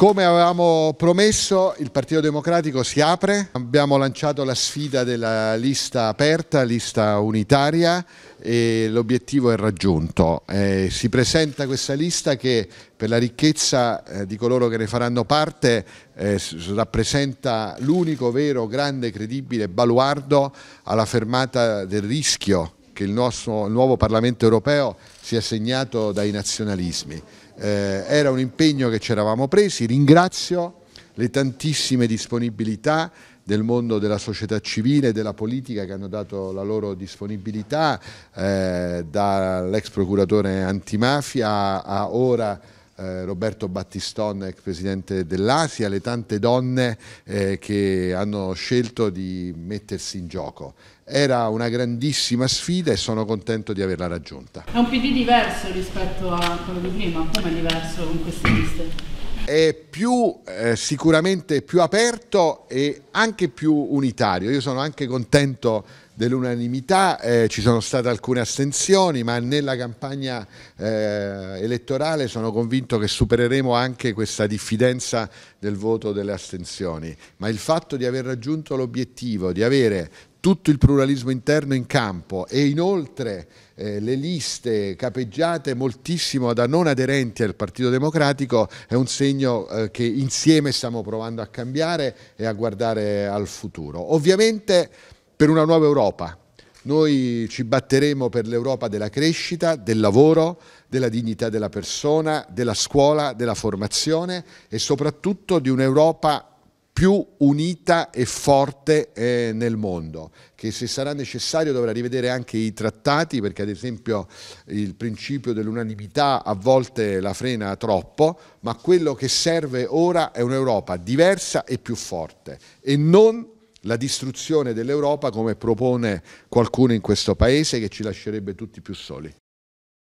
Come avevamo promesso, il Partito Democratico si apre, abbiamo lanciato la sfida della lista aperta, lista unitaria e l'obiettivo è raggiunto. Eh, si presenta questa lista che per la ricchezza eh, di coloro che ne faranno parte eh, rappresenta l'unico vero, grande, credibile baluardo alla fermata del rischio che il, nostro, il nuovo Parlamento europeo sia segnato dai nazionalismi. Eh, era un impegno che ci eravamo presi, ringrazio le tantissime disponibilità del mondo della società civile e della politica che hanno dato la loro disponibilità, eh, dall'ex procuratore antimafia a ora eh, Roberto Battistone, ex presidente dell'Asia, le tante donne eh, che hanno scelto di mettersi in gioco. Era una grandissima sfida e sono contento di averla raggiunta. È un PD diverso rispetto a quello di prima, come è diverso con queste liste? è più, eh, sicuramente più aperto e anche più unitario. Io sono anche contento dell'unanimità, eh, ci sono state alcune astensioni, ma nella campagna eh, elettorale sono convinto che supereremo anche questa diffidenza del voto delle astensioni. Ma il fatto di aver raggiunto l'obiettivo di avere tutto il pluralismo interno in campo e inoltre eh, le liste capeggiate moltissimo da non aderenti al Partito Democratico è un segno eh, che insieme stiamo provando a cambiare e a guardare al futuro. Ovviamente per una nuova Europa. Noi ci batteremo per l'Europa della crescita, del lavoro, della dignità della persona, della scuola, della formazione e soprattutto di un'Europa più unita e forte eh, nel mondo, che se sarà necessario dovrà rivedere anche i trattati, perché ad esempio il principio dell'unanimità a volte la frena troppo, ma quello che serve ora è un'Europa diversa e più forte e non la distruzione dell'Europa come propone qualcuno in questo Paese che ci lascerebbe tutti più soli.